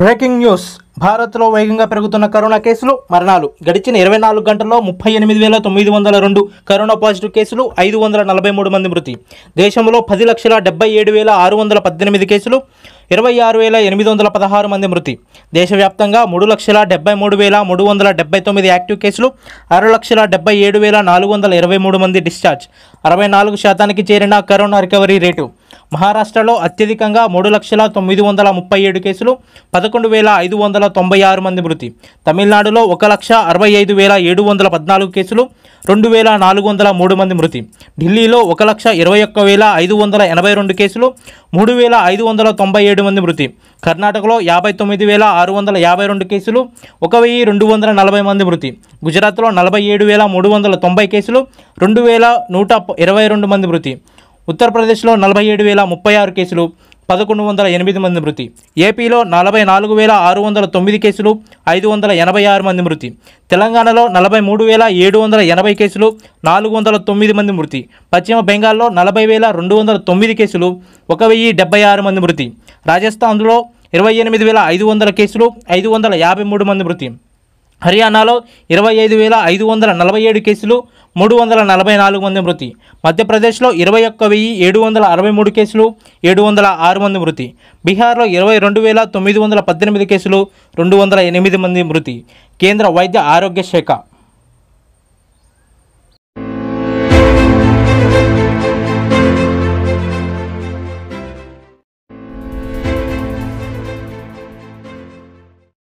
breaking news భారత్లో వేగంగా పెరుగుతున్న కరోనా కేసులు మరణాలు గడిచిన ఇరవై నాలుగు గంటల్లో ముప్పై ఎనిమిది వేల తొమ్మిది వందల రెండు కరోనా పాజిటివ్ కేసులు ఐదు వందల నలభై మూడు మంది మృతి దేశంలో పది లక్షల డెబ్బై ఏడు వేల ఆరు వందల పద్దెనిమిది కేసులు ఇరవై ఆరు వేల ఎనిమిది వందల పదహారు మంది మృతి దేశవ్యాప్తంగా మూడు లక్షల డెబ్బై మూడు వేల మూడు వందల డెబ్బై తొమ్మిది యాక్టివ్ కేసులు ఆరు లక్షల డెబ్బై ఏడు వేల నాలుగు వందల ఇరవై మూడు మంది డిశ్చార్జ్ అరవై నాలుగు శాతానికి చేరిన కరోనా రికవరీ రేటు మహారాష్ట్రలో అత్యధికంగా మూడు లక్షల తొమ్మిది వందల ముప్పై ఏడు కేసులు పదకొండు వేల ఐదు వందల తొంభై ఆరు మంది మృతి తమిళనాడులో ఒక లక్ష అరవై ఐదు వేల ఏడు వందల పద్నాలుగు కేసులు రెండు వేల నాలుగు వందల మూడు మంది మృతి ఢిల్లీలో ఒక లక్ష ఇరవై ఒక్క వేల ఐదు వందల ఎనభై రెండు కేసులు మూడు వేల ఐదు వందల తొంభై ఏడు మంది మృతి కర్ణాటకలో యాభై తొమ్మిది వేల ఆరు వందల యాభై రెండు కేసులు ఒక వెయ్యి రెండు వందల నలభై మంది మృతి గుజరాత్లో నలభై ఏడు వేల మూడు వందల తొంభై కేసులు రెండు వేల నూట ఇరవై రెండు మంది మృతి ఉత్తరప్రదేశ్లో నలభై ఏడు వేల ముప్పై ఆరు కేసులు పదకొండు వందల ఎనిమిది మంది మృతి ఏపీలో నలభై నాలుగు వేల ఆరు వందల తొమ్మిది కేసులు ఐదు వందల ఎనభై ఆరు మంది మృతి తెలంగాణలో నలభై మూడు వేల ఏడు వందల ఎనభై కేసులు నాలుగు వందల తొమ్మిది మంది మృతి పశ్చిమ బెంగాల్లో నలభై వేల రెండు వందల తొమ్మిది కేసులు ఒక వెయ్యి డెబ్బై ఆరు మంది మృతి రాజస్థాన్లో ఇరవై ఎనిమిది వేల ఐదు వందల కేసులు ఐదు వందల యాభై మూడు మంది మృతి హర్యానాలో ఇరవై ఐదు వేల ఐదు వందల నలభై ఏడు కేసులు మూడు వందల నలభై నాలుగు మంది మృతి మధ్యప్రదేశ్లో ఇరవై ఒక్క వెయ్యి ఏడు వందల అరవై మూడు కేసులు ఏడు వందల ఆరు మంది మృతి బీహార్లో ఇరవై రెండు వేల తొమ్మిది వందల పద్దెనిమిది కేసులు రెండు వందల ఎనిమిది మంది మృతి కేంద్ర వైద్య ఆరోగ్య శాఖ